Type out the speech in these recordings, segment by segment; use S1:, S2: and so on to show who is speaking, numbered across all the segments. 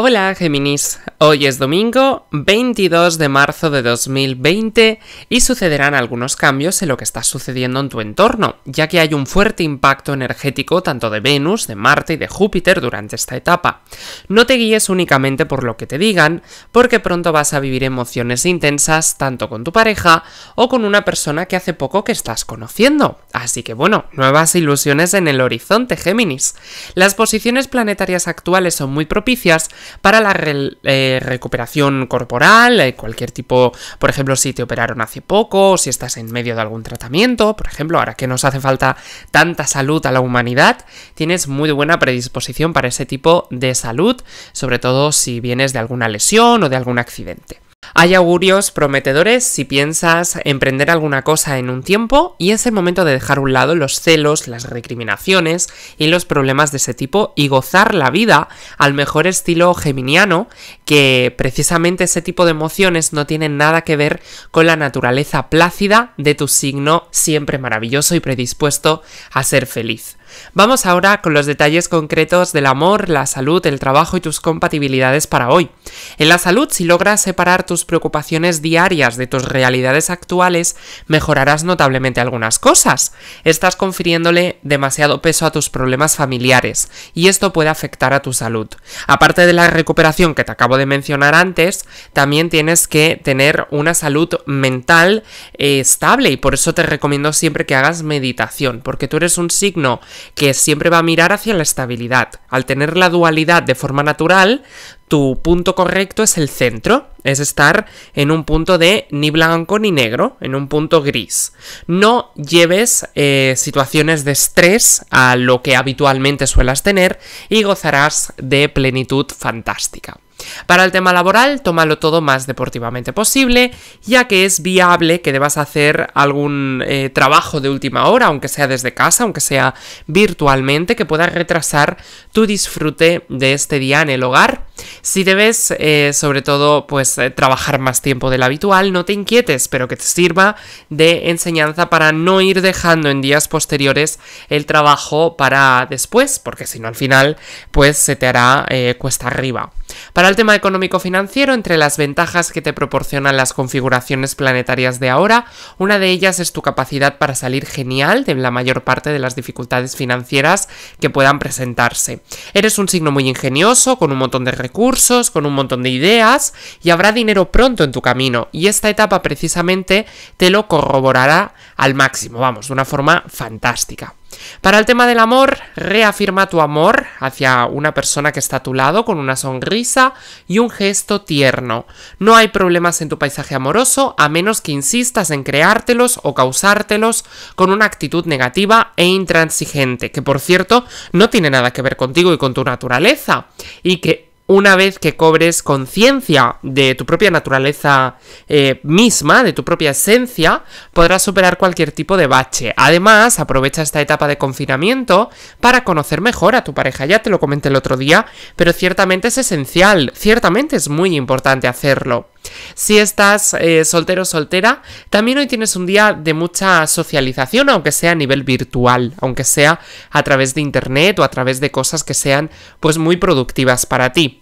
S1: Hola Géminis, hoy es domingo 22 de marzo de 2020 y sucederán algunos cambios en lo que está sucediendo en tu entorno, ya que hay un fuerte impacto energético tanto de Venus, de Marte y de Júpiter durante esta etapa. No te guíes únicamente por lo que te digan, porque pronto vas a vivir emociones intensas tanto con tu pareja o con una persona que hace poco que estás conociendo. Así que bueno, nuevas ilusiones en el horizonte Géminis. Las posiciones planetarias actuales son muy propicias, para la eh, recuperación corporal, eh, cualquier tipo, por ejemplo, si te operaron hace poco, si estás en medio de algún tratamiento, por ejemplo, ahora que nos hace falta tanta salud a la humanidad, tienes muy buena predisposición para ese tipo de salud, sobre todo si vienes de alguna lesión o de algún accidente. Hay augurios prometedores si piensas emprender alguna cosa en un tiempo y es el momento de dejar a un lado los celos, las recriminaciones y los problemas de ese tipo y gozar la vida al mejor estilo geminiano, que precisamente ese tipo de emociones no tienen nada que ver con la naturaleza plácida de tu signo siempre maravilloso y predispuesto a ser feliz. Vamos ahora con los detalles concretos del amor, la salud, el trabajo y tus compatibilidades para hoy. En la salud, si logras separar tus preocupaciones diarias de tus realidades actuales, mejorarás notablemente algunas cosas. Estás confiriéndole demasiado peso a tus problemas familiares y esto puede afectar a tu salud. Aparte de la recuperación que te acabo de mencionar antes, también tienes que tener una salud mental eh, estable y por eso te recomiendo siempre que hagas meditación, porque tú eres un signo que siempre va a mirar hacia la estabilidad. Al tener la dualidad de forma natural, tu punto correcto es el centro, es estar en un punto de ni blanco ni negro, en un punto gris. No lleves eh, situaciones de estrés a lo que habitualmente suelas tener y gozarás de plenitud fantástica. Para el tema laboral, tómalo todo más deportivamente posible, ya que es viable que debas hacer algún eh, trabajo de última hora, aunque sea desde casa, aunque sea virtualmente, que pueda retrasar tu disfrute de este día en el hogar si debes, eh, sobre todo, pues eh, trabajar más tiempo del habitual, no te inquietes, pero que te sirva de enseñanza para no ir dejando en días posteriores el trabajo para después, porque si no al final, pues se te hará eh, cuesta arriba. Para el tema económico-financiero, entre las ventajas que te proporcionan las configuraciones planetarias de ahora, una de ellas es tu capacidad para salir genial de la mayor parte de las dificultades financieras que puedan presentarse. Eres un signo muy ingenioso, con un montón de recursos, con un montón de ideas y habrá dinero pronto en tu camino. Y esta etapa precisamente te lo corroborará al máximo, vamos, de una forma fantástica. Para el tema del amor, reafirma tu amor hacia una persona que está a tu lado con una sonrisa y un gesto tierno. No hay problemas en tu paisaje amoroso a menos que insistas en creártelos o causártelos con una actitud negativa e intransigente, que por cierto no tiene nada que ver contigo y con tu naturaleza, y que una vez que cobres conciencia de tu propia naturaleza eh, misma, de tu propia esencia, podrás superar cualquier tipo de bache. Además, aprovecha esta etapa de confinamiento para conocer mejor a tu pareja. Ya te lo comenté el otro día, pero ciertamente es esencial, ciertamente es muy importante hacerlo. Si estás eh, soltero o soltera, también hoy tienes un día de mucha socialización, aunque sea a nivel virtual, aunque sea a través de internet o a través de cosas que sean pues muy productivas para ti.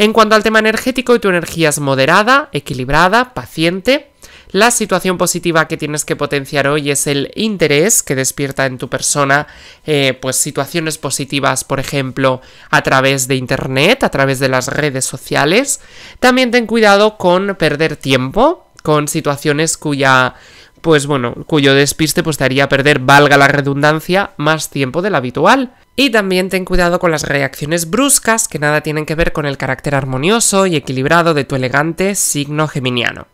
S1: En cuanto al tema energético, tu energía es moderada, equilibrada, paciente. La situación positiva que tienes que potenciar hoy es el interés que despierta en tu persona, eh, pues situaciones positivas, por ejemplo, a través de internet, a través de las redes sociales. También ten cuidado con perder tiempo, con situaciones cuya pues bueno, cuyo despiste pues te haría perder, valga la redundancia, más tiempo del habitual. Y también ten cuidado con las reacciones bruscas que nada tienen que ver con el carácter armonioso y equilibrado de tu elegante signo geminiano.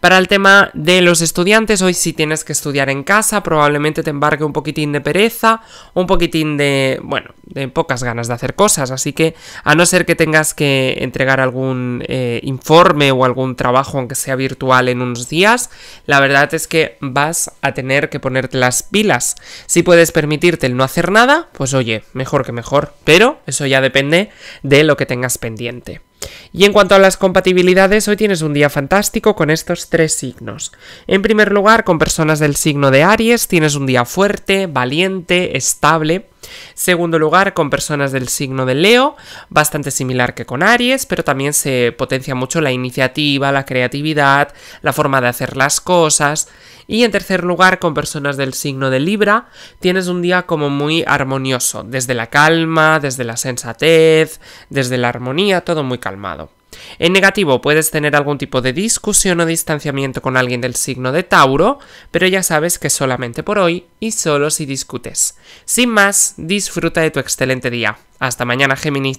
S1: Para el tema de los estudiantes, hoy si tienes que estudiar en casa, probablemente te embarque un poquitín de pereza, un poquitín de, bueno, de pocas ganas de hacer cosas, así que a no ser que tengas que entregar algún eh, informe o algún trabajo, aunque sea virtual, en unos días, la verdad es que vas a tener que ponerte las pilas. Si puedes permitirte el no hacer nada, pues oye, mejor que mejor, pero eso ya depende de lo que tengas pendiente. Y en cuanto a las compatibilidades, hoy tienes un día fantástico con estos tres signos. En primer lugar, con personas del signo de Aries, tienes un día fuerte, valiente, estable Segundo lugar, con personas del signo de Leo, bastante similar que con Aries, pero también se potencia mucho la iniciativa, la creatividad, la forma de hacer las cosas. Y en tercer lugar, con personas del signo de Libra, tienes un día como muy armonioso, desde la calma, desde la sensatez, desde la armonía, todo muy calmado. En negativo puedes tener algún tipo de discusión o distanciamiento con alguien del signo de Tauro, pero ya sabes que solamente por hoy y solo si discutes. Sin más, disfruta de tu excelente día. Hasta mañana, Géminis.